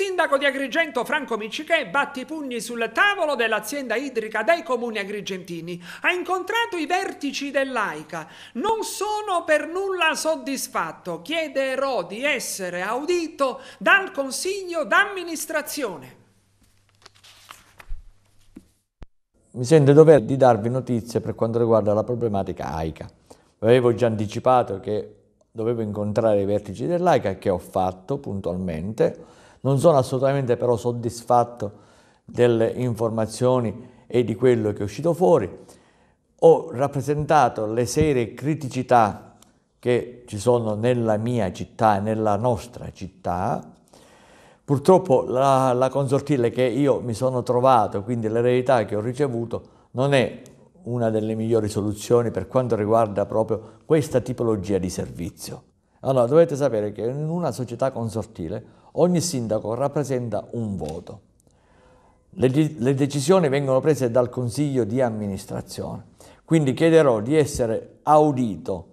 sindaco di Agrigento Franco Micicè batte i pugni sul tavolo dell'azienda idrica dei comuni agrigentini. Ha incontrato i vertici dell'AICA. Non sono per nulla soddisfatto. Chiederò di essere audito dal Consiglio d'amministrazione. Mi sento dover di darvi notizie per quanto riguarda la problematica AICA. Avevo già anticipato che dovevo incontrare i vertici dell'AICA che ho fatto puntualmente non sono assolutamente però soddisfatto delle informazioni e di quello che è uscito fuori. Ho rappresentato le serie criticità che ci sono nella mia città e nella nostra città. Purtroppo la, la consortile che io mi sono trovato, quindi l'eredità che ho ricevuto, non è una delle migliori soluzioni per quanto riguarda proprio questa tipologia di servizio. Allora, dovete sapere che in una società consortile Ogni sindaco rappresenta un voto. Le, le decisioni vengono prese dal consiglio di amministrazione, quindi chiederò di essere audito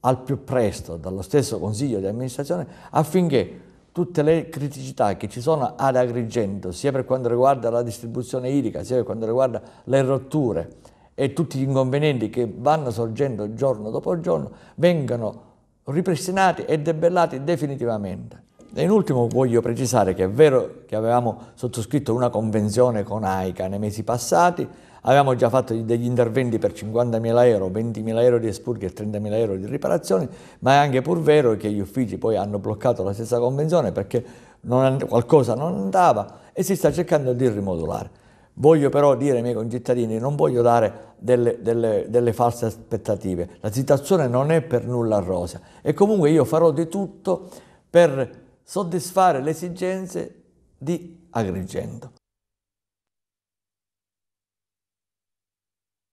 al più presto dallo stesso consiglio di amministrazione affinché tutte le criticità che ci sono ad Agrigento, sia per quanto riguarda la distribuzione idrica, sia per quanto riguarda le rotture e tutti gli inconvenienti che vanno sorgendo giorno dopo giorno, vengano ripristinati e debellati definitivamente. E in ultimo voglio precisare che è vero che avevamo sottoscritto una convenzione con AICA nei mesi passati, avevamo già fatto degli interventi per 50.000 euro, 20.000 euro di espurghi e 30.000 euro di riparazioni, ma è anche pur vero che gli uffici poi hanno bloccato la stessa convenzione perché non, qualcosa non andava e si sta cercando di rimodulare. Voglio però dire ai miei concittadini, non voglio dare delle, delle, delle false aspettative, la situazione non è per nulla rosa e comunque io farò di tutto per soddisfare le esigenze di Agrigento.